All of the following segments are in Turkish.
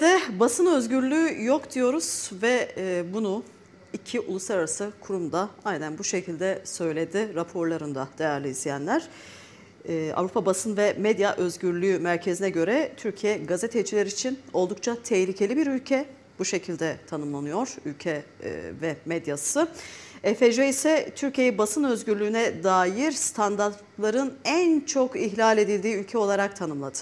de basın özgürlüğü yok diyoruz ve e, bunu iki uluslararası kurumda aynen bu şekilde söyledi raporlarında değerli izleyenler. E, Avrupa Basın ve Medya Özgürlüğü Merkezi'ne göre Türkiye gazeteciler için oldukça tehlikeli bir ülke. Bu şekilde tanımlanıyor ülke e, ve medyası. EFC ise Türkiye'yi basın özgürlüğüne dair standartların en çok ihlal edildiği ülke olarak tanımladı.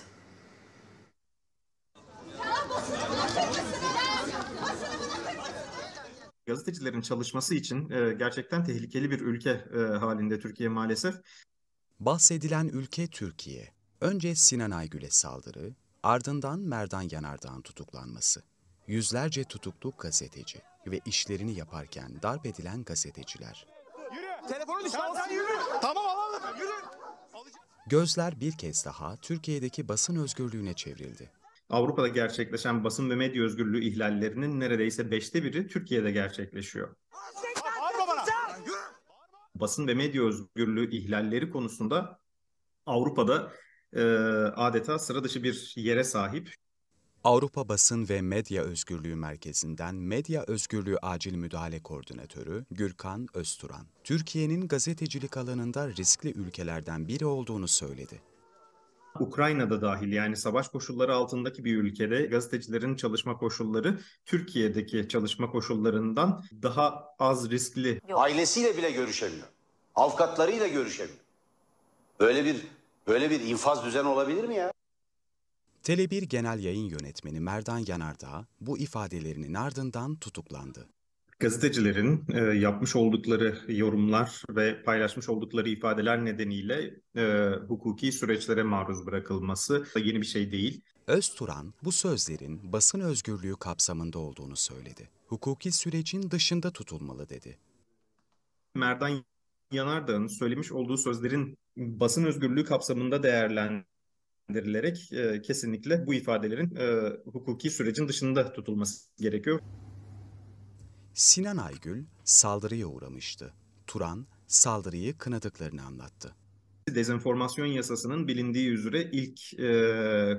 gazetecilerin çalışması için e, gerçekten tehlikeli bir ülke e, halinde Türkiye maalesef. Bahsedilen ülke Türkiye. Önce Sinan Aygül'e saldırı, ardından Merdan Yanardağ'ın tutuklanması. Yüzlerce tutukluk gazeteci ve işlerini yaparken darp edilen gazeteciler. Yürü! telefonun dışarıdan yürü! Tamam alalım! Yürü! Gözler bir kez daha Türkiye'deki basın özgürlüğüne çevrildi. Avrupa'da gerçekleşen basın ve medya özgürlüğü ihlallerinin neredeyse beşte biri Türkiye'de gerçekleşiyor. Basın ve medya özgürlüğü ihlalleri konusunda Avrupa'da e, adeta sıra dışı bir yere sahip. Avrupa Basın ve Medya Özgürlüğü Merkezi'nden Medya Özgürlüğü Acil Müdahale Koordinatörü Gürkan Özturan, Türkiye'nin gazetecilik alanında riskli ülkelerden biri olduğunu söyledi. Ukrayna'da dahil yani savaş koşulları altındaki bir ülkede gazetecilerin çalışma koşulları Türkiye'deki çalışma koşullarından daha az riskli. Yok. Ailesiyle bile görüşemiyor. Avukatlarıyla görüşemiyor. Böyle bir böyle bir infaz düzen olabilir mi ya? Tele1 Genel Yayın Yönetmeni Merdan Yanardağ bu ifadelerinin ardından tutuklandı gazetecilerin e, yapmış oldukları yorumlar ve paylaşmış oldukları ifadeler nedeniyle e, hukuki süreçlere maruz bırakılması da yeni bir şey değil. Özturan bu sözlerin basın özgürlüğü kapsamında olduğunu söyledi. Hukuki sürecin dışında tutulmalı dedi. Merdan Yanardağ'ın söylemiş olduğu sözlerin basın özgürlüğü kapsamında değerlendirilerek e, kesinlikle bu ifadelerin e, hukuki sürecin dışında tutulması gerekiyor. Sinan Aygül saldırıya uğramıştı. Turan saldırıyı kınadıklarını anlattı. Dezenformasyon yasasının bilindiği üzere ilk e,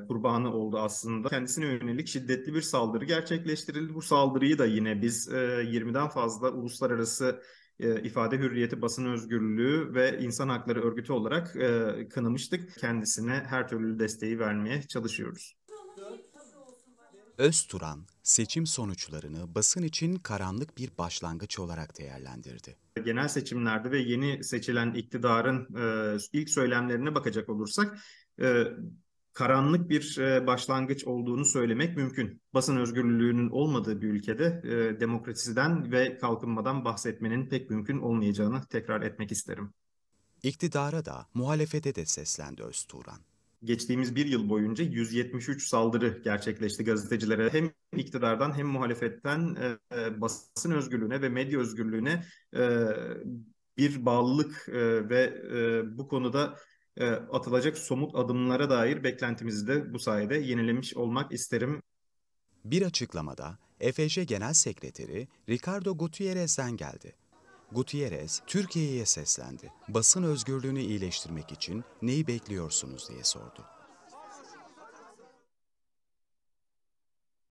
kurbanı oldu aslında. Kendisine yönelik şiddetli bir saldırı gerçekleştirildi. Bu saldırıyı da yine biz e, 20'den fazla uluslararası e, ifade hürriyeti, basın özgürlüğü ve insan hakları örgütü olarak e, kınamıştık. Kendisine her türlü desteği vermeye çalışıyoruz. Özturan seçim sonuçlarını basın için karanlık bir başlangıç olarak değerlendirdi. Genel seçimlerde ve yeni seçilen iktidarın e, ilk söylemlerine bakacak olursak e, karanlık bir e, başlangıç olduğunu söylemek mümkün. Basın özgürlüğünün olmadığı bir ülkede e, demokrasiden ve kalkınmadan bahsetmenin pek mümkün olmayacağını tekrar etmek isterim. İktidara da muhalefete de seslendi Özturan geçtiğimiz bir yıl boyunca 173 saldırı gerçekleşti gazetecilere. Hem iktidardan hem muhalefetten e, e, basın özgürlüğüne ve medya özgürlüğüne e, bir bağlılık e, ve e, bu konuda e, atılacak somut adımlara dair beklentimizi de bu sayede yenilemiş olmak isterim. Bir açıklamada EFŞ Genel Sekreteri Ricardo Gutierrez'den geldi. Gutierrez Türkiye'ye seslendi. Basın özgürlüğünü iyileştirmek için neyi bekliyorsunuz diye sordu.